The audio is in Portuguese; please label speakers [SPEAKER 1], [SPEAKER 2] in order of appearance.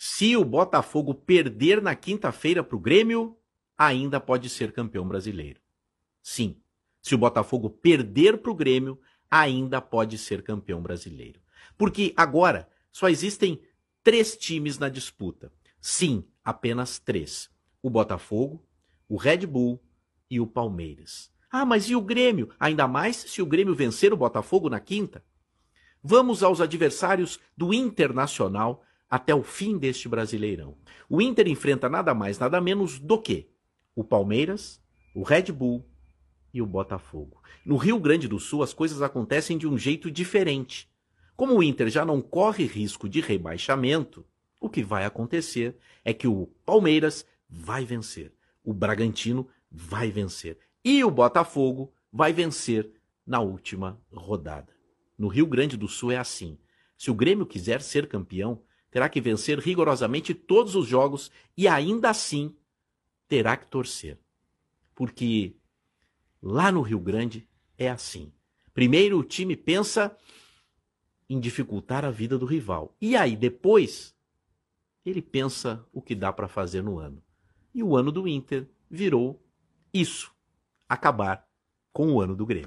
[SPEAKER 1] Se o Botafogo perder na quinta-feira para o Grêmio, ainda pode ser campeão brasileiro. Sim, se o Botafogo perder para o Grêmio, ainda pode ser campeão brasileiro. Porque agora só existem três times na disputa. Sim, apenas três: o Botafogo, o Red Bull e o Palmeiras. Ah, mas e o Grêmio? Ainda mais se o Grêmio vencer o Botafogo na quinta? Vamos aos adversários do Internacional até o fim deste Brasileirão. O Inter enfrenta nada mais, nada menos do que o Palmeiras, o Red Bull e o Botafogo. No Rio Grande do Sul, as coisas acontecem de um jeito diferente. Como o Inter já não corre risco de rebaixamento, o que vai acontecer é que o Palmeiras vai vencer, o Bragantino vai vencer e o Botafogo vai vencer na última rodada. No Rio Grande do Sul é assim. Se o Grêmio quiser ser campeão, terá que vencer rigorosamente todos os jogos e ainda assim terá que torcer. Porque lá no Rio Grande é assim. Primeiro o time pensa em dificultar a vida do rival. E aí depois ele pensa o que dá para fazer no ano. E o ano do Inter virou isso, acabar com o ano do Grêmio.